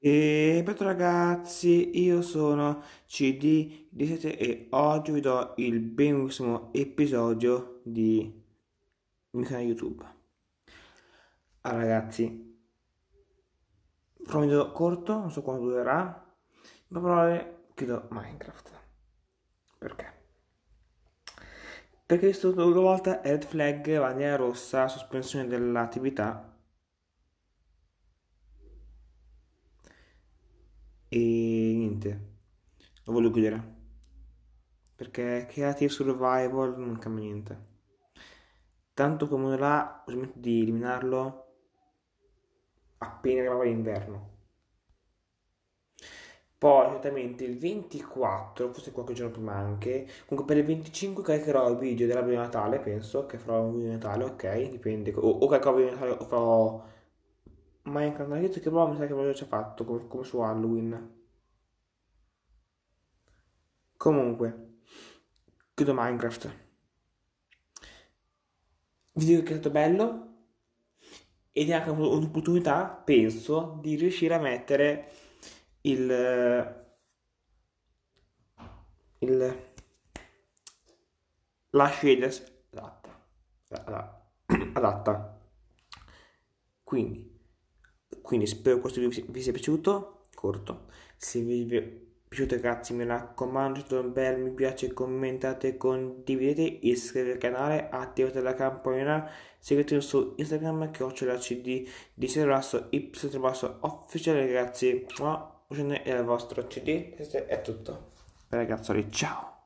E beh ragazzi, io sono CD17 e oggi vi do il benissimo episodio di mio canale YouTube. Allora ragazzi, farò un video corto, non so quanto durerà, ma parole chiudo Minecraft. Perché? Perché questa volta red flag, bandiera rossa, sospensione dell'attività e niente, lo voglio chiudere perché Creative Survival non cambia niente. Tanto come là ho smesso di eliminarlo appena arrivava l'inverno. Poi esattamente il 24, forse qualche giorno prima anche, comunque per il 25 caricherò il video dell'albero di Natale, penso che farò un video di Natale, ok, dipende, o, o caricherò il video di Natale o farò ma in che prova mi sa che avevo già fatto, come, come su Halloween. Comunque, chiudo Minecraft. Vi dico che è stato bello ed è anche un'opportunità, penso, di riuscire a mettere il... il la scelta adatta. adatta. Quindi quindi spero questo video vi sia piaciuto, corto. Se vi è piaciuto ragazzi mi raccomando, un bel mi piace, commentate, condividete, iscrivetevi al canale, attivate la campanella, seguitemi su Instagram che ho la cd di Serasso Y ufficiale ragazzi. Ciao, e al vostro cd, questo è tutto. Ragazzi, ciao!